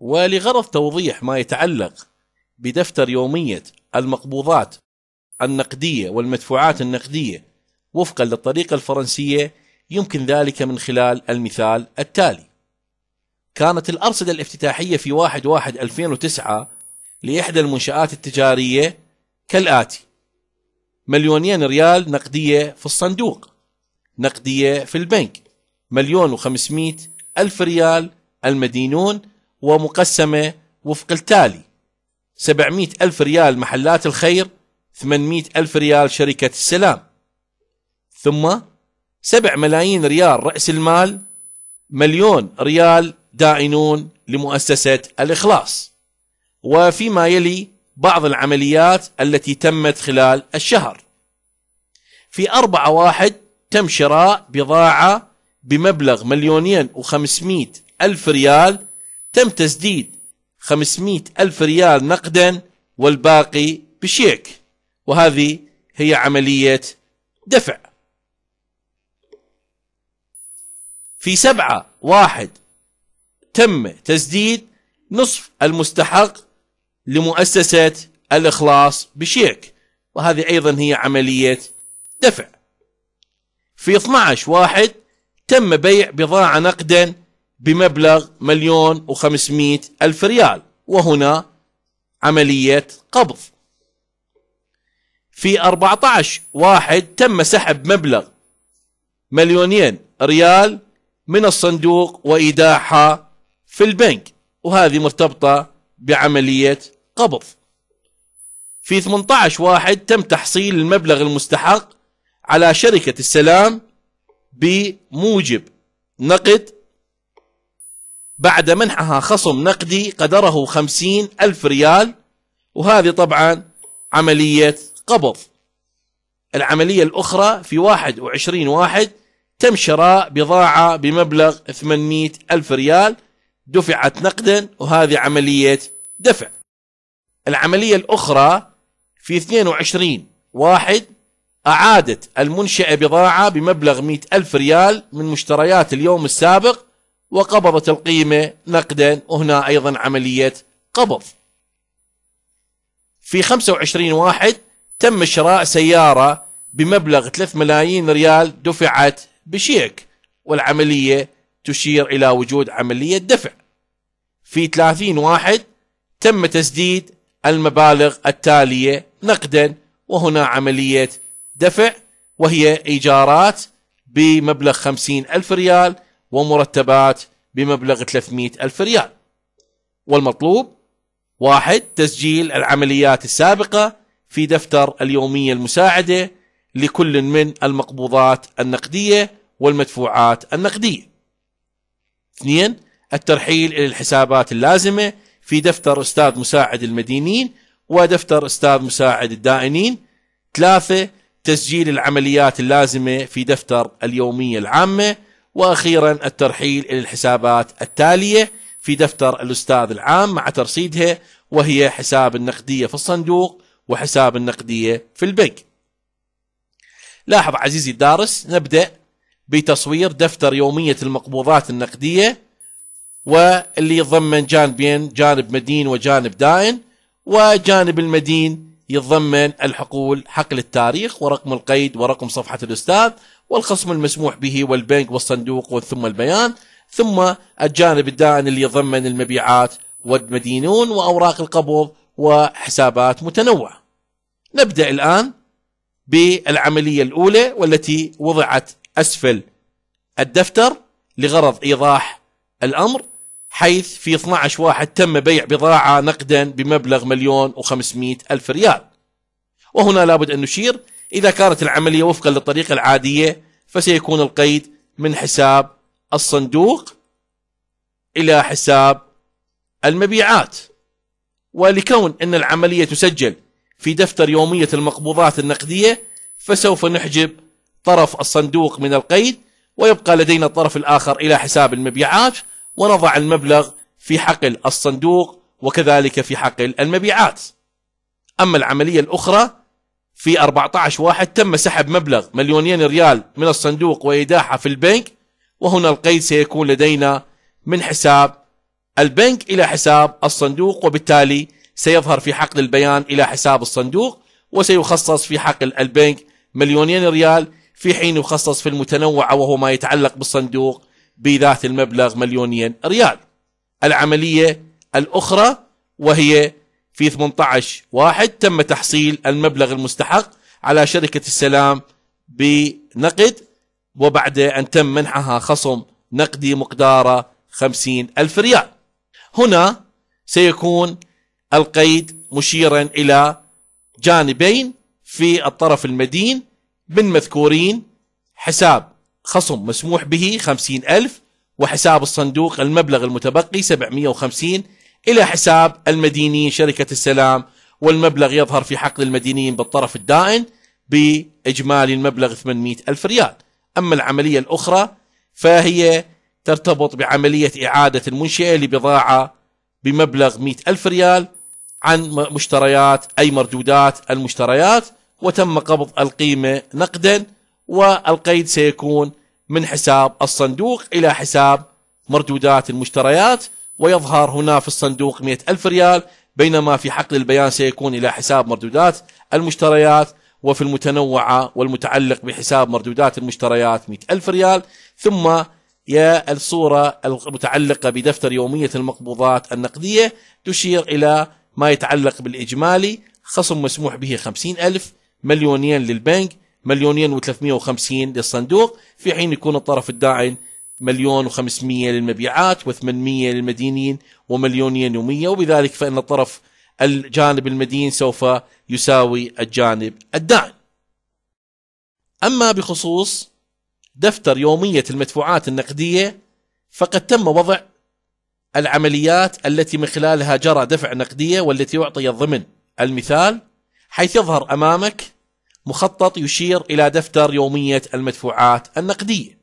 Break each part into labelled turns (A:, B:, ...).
A: ولغرض توضيح ما يتعلق بدفتر يومية المقبوضات النقدية والمدفوعات النقدية وفقا للطريقة الفرنسية يمكن ذلك من خلال المثال التالي كانت الأرصدة الافتتاحية في 1/1/2009 لإحدى المنشآت التجارية كالآتي مليونين ريال نقدية في الصندوق نقدية في البنك مليون وخمسمائة ألف ريال المدينون ومقسمة وفق التالي 700 ألف ريال محلات الخير 800 ألف ريال شركة السلام ثم 7 ملايين ريال رأس المال مليون ريال دائنون لمؤسسة الإخلاص وفيما يلي بعض العمليات التي تمت خلال الشهر في أربعة واحد تم شراء بضاعة بمبلغ مليونين وخمسمائة ألف ريال تم تسديد 500 ألف ريال نقدا والباقي بشيك وهذه هي عملية دفع في سبعة واحد تم تسديد نصف المستحق لمؤسسة الإخلاص بشيك وهذه أيضا هي عملية دفع في 12 واحد تم بيع بضاعة نقدا بمبلغ مليون وخمسمائة ألف ريال وهنا عملية قبض في 14 واحد تم سحب مبلغ مليونين ريال من الصندوق وإيداعها في البنك وهذه مرتبطة بعملية قبض في 18 واحد تم تحصيل المبلغ المستحق على شركة السلام بموجب نقد بعد منحها خصم نقدي قدره خمسين ألف ريال وهذه طبعا عملية قبض العملية الأخرى في 21 واحد تم شراء بضاعة بمبلغ 800 ألف ريال دفعت نقدا وهذه عملية دفع العملية الأخرى في 22 واحد أعادت المنشأة بضاعة بمبلغ 100 ألف ريال من مشتريات اليوم السابق وقبضت القيمة نقدا وهنا أيضا عملية قبض في 25 واحد تم شراء سيارة بمبلغ 3 ملايين ريال دفعت بشيك والعملية تشير إلى وجود عملية دفع في 30 واحد تم تسديد المبالغ التالية نقدا وهنا عملية دفع وهي إيجارات بمبلغ 50 ألف ريال ومرتبات بمبلغ 300 ألف ريال والمطلوب واحد تسجيل العمليات السابقة في دفتر اليومية المساعدة لكل من المقبوضات النقدية والمدفوعات النقدية اثنين الترحيل إلى الحسابات اللازمة في دفتر أستاذ مساعد المدينين ودفتر أستاذ مساعد الدائنين ثلاثة تسجيل العمليات اللازمة في دفتر اليومية العامة واخيرا الترحيل الى الحسابات التاليه في دفتر الاستاذ العام مع ترصيدها وهي حساب النقديه في الصندوق وحساب النقديه في البنك. لاحظ عزيزي الدارس نبدا بتصوير دفتر يوميه المقبوضات النقديه واللي يتضمن جانبين جانب مدين وجانب دائن وجانب المدين يتضمن الحقول حقل التاريخ ورقم القيد ورقم صفحة الأستاذ والخصم المسموح به والبنك والصندوق ثم البيان ثم الجانب الدائن اللي يتضمن المبيعات والمدينون وأوراق القبض وحسابات متنوعة نبدأ الآن بالعملية الأولى والتي وضعت أسفل الدفتر لغرض إيضاح الأمر حيث في 12 واحد تم بيع بضاعة نقدا بمبلغ مليون و500 ألف ريال وهنا لابد أن نشير إذا كانت العملية وفقا للطريقة العادية فسيكون القيد من حساب الصندوق إلى حساب المبيعات ولكون أن العملية تسجل في دفتر يومية المقبوضات النقدية فسوف نحجب طرف الصندوق من القيد ويبقى لدينا الطرف الآخر إلى حساب المبيعات ونضع المبلغ في حقل الصندوق وكذلك في حقل المبيعات أما العملية الأخرى في 14 واحد تم سحب مبلغ مليونين ريال من الصندوق وإيداعها في البنك وهنا القيد سيكون لدينا من حساب البنك إلى حساب الصندوق وبالتالي سيظهر في حقل البيان إلى حساب الصندوق وسيخصص في حقل البنك مليونين ريال في حين يخصص في المتنوعة وهو ما يتعلق بالصندوق بذات المبلغ مليونين ريال العملية الأخرى وهي في 18 واحد تم تحصيل المبلغ المستحق على شركة السلام بنقد وبعد أن تم منحها خصم نقدي مقداره 50 ألف ريال هنا سيكون القيد مشيرا إلى جانبين في الطرف المدين من مذكورين حساب خصم مسموح به 50000 وحساب الصندوق المبلغ المتبقي 750 إلى حساب المدينيين شركة السلام والمبلغ يظهر في حقل المدينيين بالطرف الدائن بإجمالي المبلغ 800 ألف ريال أما العملية الأخرى فهي ترتبط بعملية إعادة المنشئة لبضاعة بمبلغ 100 ألف ريال عن مشتريات أي مردودات المشتريات وتم قبض القيمة نقدا والقيد سيكون من حساب الصندوق إلى حساب مردودات المشتريات ويظهر هنا في الصندوق مئة ألف ريال بينما في حقل البيان سيكون إلى حساب مردودات المشتريات وفي المتنوعة والمتعلق بحساب مردودات المشتريات مئة ألف ريال ثم يا الصورة المتعلقة بدفتر يومية المقبوضات النقدية تشير إلى ما يتعلق بالإجمالي خصم مسموح به خمسين ألف مليونين للبنك مليونين و350 للصندوق في حين يكون الطرف الداعم مليون و500 للمبيعات و800 للمدينين ومليونين و100 وبذلك فإن الطرف الجانب المدين سوف يساوي الجانب الداعم أما بخصوص دفتر يومية المدفوعات النقدية فقد تم وضع العمليات التي من خلالها جرى دفع نقدية والتي يعطي الضمن المثال حيث يظهر أمامك مخطط يشير إلى دفتر يومية المدفوعات النقدية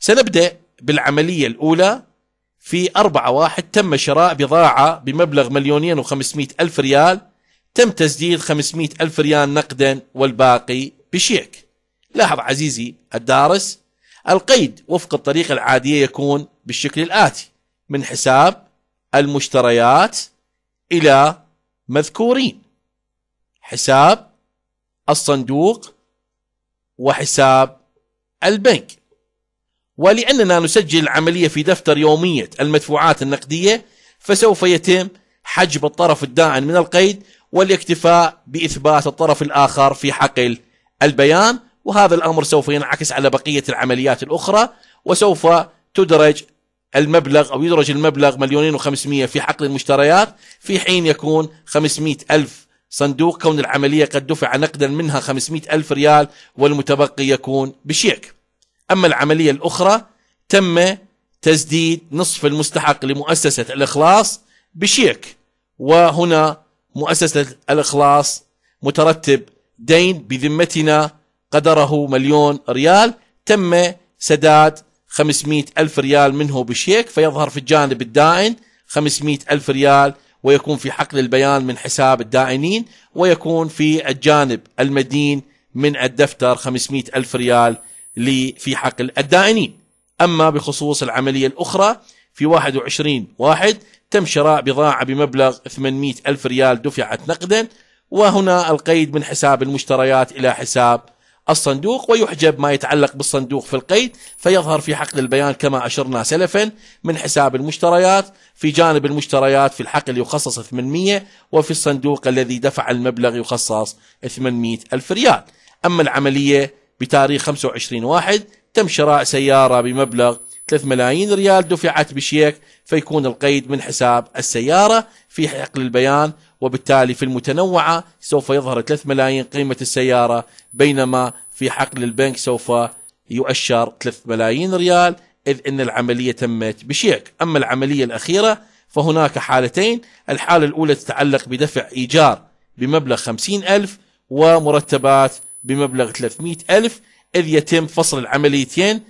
A: سنبدأ بالعملية الأولى في 4 واحد تم شراء بضاعة بمبلغ مليونين وخمسمائة ألف ريال تم تسديد 500 ألف ريال نقدا والباقي بشيك لاحظ عزيزي الدارس القيد وفق الطريقة العادية يكون بالشكل الآتي من حساب المشتريات إلى مذكورين حساب الصندوق وحساب البنك ولأننا نسجل العملية في دفتر يومية المدفوعات النقدية فسوف يتم حجب الطرف الداعن من القيد والاكتفاء بإثبات الطرف الآخر في حقل البيان وهذا الأمر سوف ينعكس على بقية العمليات الأخرى وسوف تدرج المبلغ أو يدرج المبلغ مليونين وخمسمية في حقل المشتريات في حين يكون خمسمائة ألف صندوق كون العملية قد دفع نقدا منها 500 ألف ريال والمتبقي يكون بشيك أما العملية الأخرى تم تسديد نصف المستحق لمؤسسة الإخلاص بشيك وهنا مؤسسة الإخلاص مترتب دين بذمتنا قدره مليون ريال تم سداد 500 ألف ريال منه بشيك فيظهر في الجانب الدائن 500 ألف ريال ويكون في حقل البيان من حساب الدائنين ويكون في الجانب المدين من الدفتر 500 ألف ريال في حقل الدائنين أما بخصوص العملية الأخرى في 21 واحد تم شراء بضاعة بمبلغ 800 ألف ريال دفعت نقدا وهنا القيد من حساب المشتريات إلى حساب الصندوق ويحجب ما يتعلق بالصندوق في القيد فيظهر في حقل البيان كما أشرنا سلفا من حساب المشتريات في جانب المشتريات في الحقل يخصص 800 وفي الصندوق الذي دفع المبلغ يخصص 800 ألف ريال أما العملية بتاريخ 25 واحد تم شراء سيارة بمبلغ 3 ملايين ريال دفعت بشيك فيكون القيد من حساب السيارة في حقل البيان وبالتالي في المتنوعة سوف يظهر 3 ملايين قيمة السيارة بينما في حقل البنك سوف يؤشر 3 ملايين ريال إذ أن العملية تمت بشيك أما العملية الأخيرة فهناك حالتين الحالة الأولى تتعلق بدفع إيجار بمبلغ 50 ألف ومرتبات بمبلغ 300 ألف إذ يتم فصل العمليتين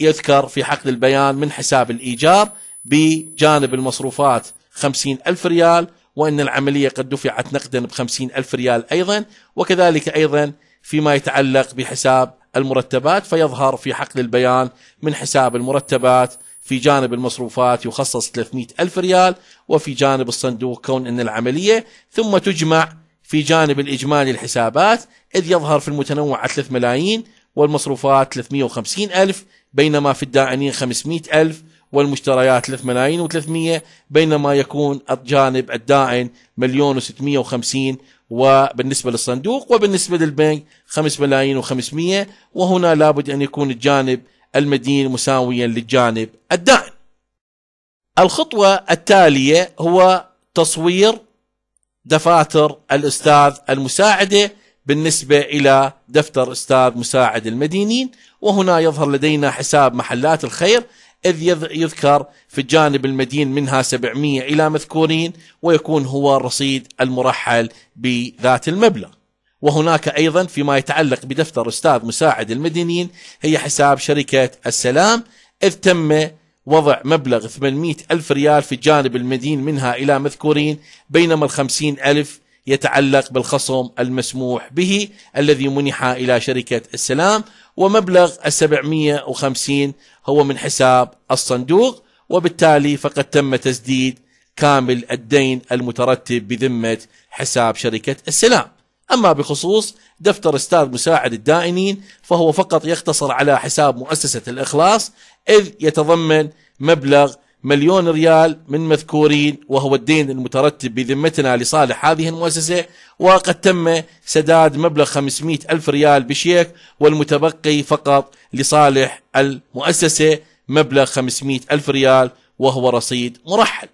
A: يذكر في حقل البيان من حساب الإيجار بجانب المصروفات 50 ألف ريال وأن العملية قد دفعت نقدا بخمسين ألف ريال أيضا وكذلك أيضا فيما يتعلق بحساب المرتبات فيظهر في حقل البيان من حساب المرتبات في جانب المصروفات يخصص 300 ألف ريال وفي جانب الصندوق كون أن العملية ثم تجمع في جانب الإجمالي الحسابات إذ يظهر في المتنوعة 3 ملايين والمصروفات 350 ألف بينما في الدائنين 500 ألف والمشتريات 3 ملايين و300 بينما يكون الجانب الدائن مليون و650 وبالنسبة للصندوق وبالنسبة للبنك 5 ملايين و500 وهنا لابد أن يكون الجانب المدين مساويا للجانب الدائن الخطوة التالية هو تصوير دفاتر الأستاذ المساعدة بالنسبة إلى دفتر أستاذ مساعد المدينين وهنا يظهر لدينا حساب محلات الخير إذ يذكر في الجانب المدين منها 700 إلى مذكورين ويكون هو الرصيد المرحل بذات المبلغ وهناك أيضا فيما يتعلق بدفتر أستاذ مساعد المدنيين هي حساب شركة السلام إذ تم وضع مبلغ 800 ألف ريال في الجانب المدين منها إلى مذكورين بينما الخمسين ألف يتعلق بالخصم المسموح به الذي منح إلى شركة السلام ومبلغ السبعمية وخمسين هو من حساب الصندوق وبالتالي فقد تم تسديد كامل الدين المترتب بذمة حساب شركة السلام أما بخصوص دفتر استاذ مساعد الدائنين فهو فقط يقتصر على حساب مؤسسة الإخلاص إذ يتضمن مبلغ مليون ريال من مذكورين وهو الدين المترتب بذمتنا لصالح هذه المؤسسة وقد تم سداد مبلغ 500 ألف ريال بشيك والمتبقي فقط لصالح المؤسسة مبلغ 500 ألف ريال وهو رصيد مرحل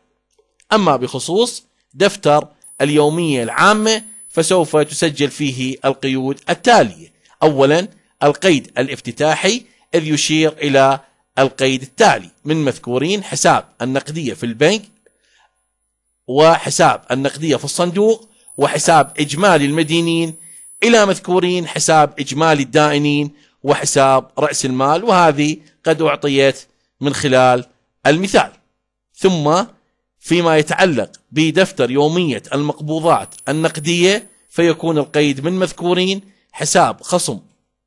A: أما بخصوص دفتر اليومية العامة فسوف تسجل فيه القيود التالية أولا القيد الافتتاحي إذ يشير إلى القيد التالي من مذكورين حساب النقدية في البنك وحساب النقدية في الصندوق وحساب إجمالي المدينين إلى مذكورين حساب إجمالي الدائنين وحساب رأس المال وهذه قد أعطيت من خلال المثال ثم فيما يتعلق بدفتر يومية المقبوضات النقدية فيكون القيد من مذكورين حساب خصم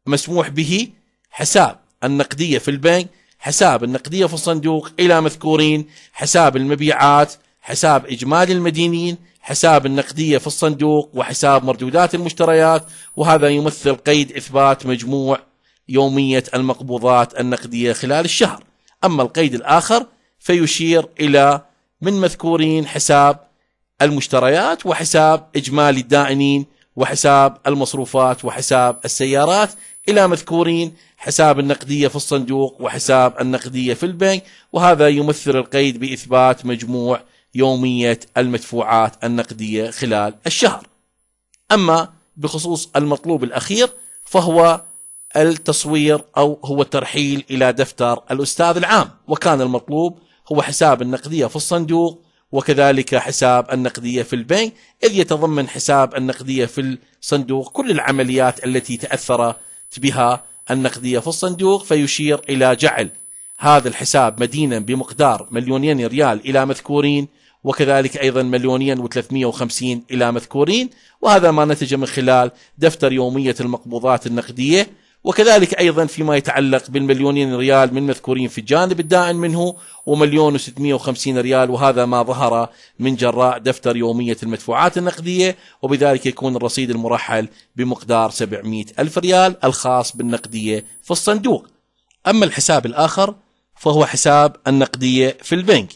A: مسموح به حساب النقدية في البنك حساب النقدية في الصندوق إلى مذكورين حساب المبيعات حساب إجمالي المدينين حساب النقدية في الصندوق وحساب مردودات المشتريات وهذا يمثل قيد إثبات مجموع يومية المقبوضات النقدية خلال الشهر أما القيد الآخر فيشير إلى من مذكورين حساب المشتريات وحساب إجمالي الدائنين وحساب المصروفات وحساب السيارات إلى مذكورين حساب النقدية في الصندوق وحساب النقدية في البنك وهذا يمثل القيد بإثبات مجموع يومية المدفوعات النقدية خلال الشهر أما بخصوص المطلوب الأخير فهو التصوير أو هو الترحيل إلى دفتر الأستاذ العام وكان المطلوب هو حساب النقدية في الصندوق وكذلك حساب النقدية في البنك إذ يتضمن حساب النقدية في الصندوق كل العمليات التي تأثر بها النقدية في الصندوق فيشير إلى جعل هذا الحساب مدينا بمقدار مليونين ريال إلى مذكورين وكذلك أيضا مليونين و350 إلى مذكورين وهذا ما نتج من خلال دفتر يومية المقبوضات النقدية وكذلك أيضا فيما يتعلق بالمليونين ريال من مذكورين في الجانب الدائن منه ومليون وستمائة وخمسين ريال وهذا ما ظهر من جراء دفتر يومية المدفوعات النقدية وبذلك يكون الرصيد المرحل بمقدار سبعمائة ألف ريال الخاص بالنقدية في الصندوق أما الحساب الآخر فهو حساب النقدية في البنك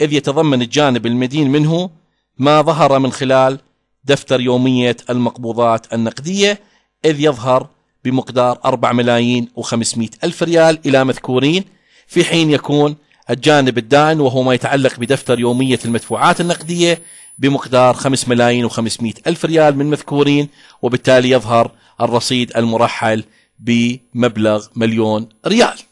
A: إذ يتضمن الجانب المدين منه ما ظهر من خلال دفتر يومية المقبوضات النقدية إذ يظهر بمقدار 4 ملايين و500 ألف ريال إلى مذكورين في حين يكون الجانب الدائن وهو ما يتعلق بدفتر يومية المدفوعات النقدية بمقدار 5 ملايين و500 ألف ريال من مذكورين وبالتالي يظهر الرصيد المرحل بمبلغ مليون ريال